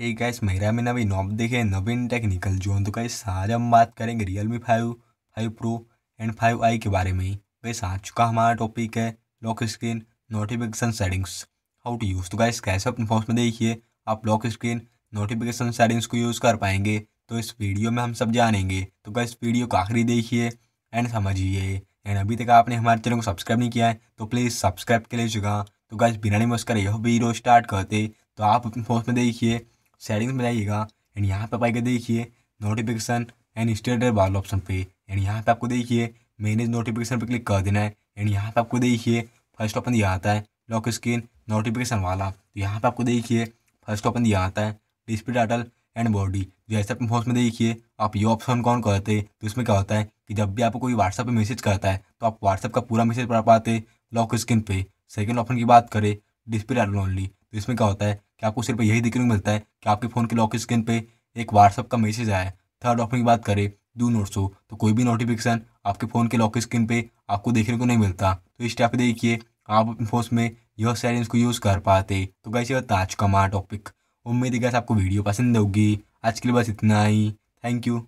ये गाइस मेरा में नवी नॉब देखे नवीन टेक्निकल जोन तो गाइस आज हम बात करेंगे Realme five five pro and five I के बारे में गाइस आ चुका हमारा टॉपिक है lock screen notification settings how to use तो गाइस कैसे अपने फोन में देखिए आप लॉक स्क्रीन नोटिफिकेशन सेटिंग्स को यूज़ कर पाएंगे तो इस वीडियो में हम सब जानेंगे तो गाइस वीडियो को आखिरी देखिए एंड समझिए एंड अभी तक आपने हमारे चैनल को सब्सक्राइब नहीं किया है तो प्लीज़ सब्सक्राइब के लिए चुका तो गाइस बिना नहीं मस्कर यह वीडियो स्टार्ट करते तो आप अपने फोन में देखिए सेटिंग्स में जाइएगा एंड यहाँ पे आप देखिए नोटिफिकेशन एंड स्टेटस वाले ऑप्शन पे एंड यहाँ पे आपको देखिए मैनेज नोटिफिकेशन पे क्लिक कर देना है एंड यहाँ पे आपको देखिए फर्स्ट ऑप्शन दिया आता है लॉक स्क्रीन नोटिफिकेशन वाला तो यहाँ पे आपको देखिए फर्स्ट ऑप्शन दिया आता है डिस्प्ले टाइटल एंड बॉडी जैसे अपने फोन में देखिए आप ये ऑप्शन कौन करते तो इसमें क्या होता है कि जब भी आपको कोई व्हाट्सएप पर मैसेज करता है तो आप व्हाट्सएप का पूरा मैसेज पढ़ पाते लॉक स्क्रीन पे सेकेंड ऑप्शन की बात करें डिस्प्ले टाइटल ओनली तो इसमें क्या होता है कि आपको सिर्फ यही देखने को मिलता है कि आपके फ़ोन के लॉक स्क्रीन पर एक व्हाट्सअप का मैसेज आया थर्ड ऑप्शन की बात करें डू नोट शो तो कोई भी नोटिफिकेशन आपके फ़ोन के लॉक स्क्रीन पे आपको देखने को नहीं मिलता तो इस टाइप देखिए आप अपने फोन में यह सैलेंस को यूज़ कर पाते तो कैसे बता आज का मार टॉपिक उम्मीद है कैसे आपको वीडियो पसंद होगी आज के लिए बस इतना ही थैंक यू